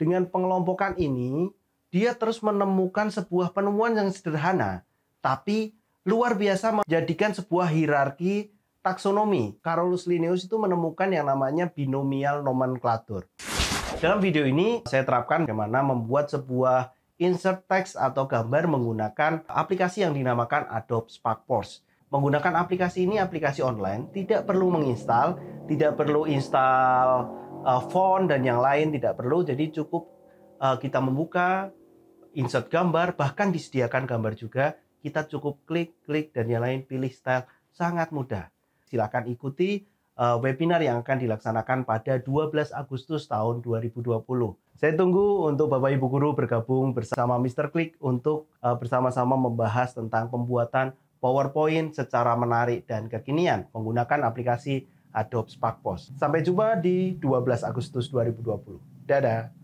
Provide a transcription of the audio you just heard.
Dengan pengelompokan ini, dia terus menemukan sebuah penemuan yang sederhana, tapi luar biasa menjadikan sebuah hierarki taksonomi. Carolus Linnaeus itu menemukan yang namanya binomial nomenklatur. Dalam video ini, saya terapkan bagaimana membuat sebuah insert text atau gambar menggunakan aplikasi yang dinamakan Adobe Spark Force. Menggunakan aplikasi ini, aplikasi online, tidak perlu menginstal, tidak perlu install uh, font dan yang lain tidak perlu. Jadi cukup uh, kita membuka, insert gambar, bahkan disediakan gambar juga. Kita cukup klik, klik dan yang lain pilih style sangat mudah. Silakan ikuti uh, webinar yang akan dilaksanakan pada 12 Agustus tahun 2020. Saya tunggu untuk Bapak Ibu guru bergabung bersama Mr. Click untuk uh, bersama-sama membahas tentang pembuatan PowerPoint secara menarik dan kekinian menggunakan aplikasi Adobe Spark Post. Sampai jumpa di 12 Agustus 2020. Dadah!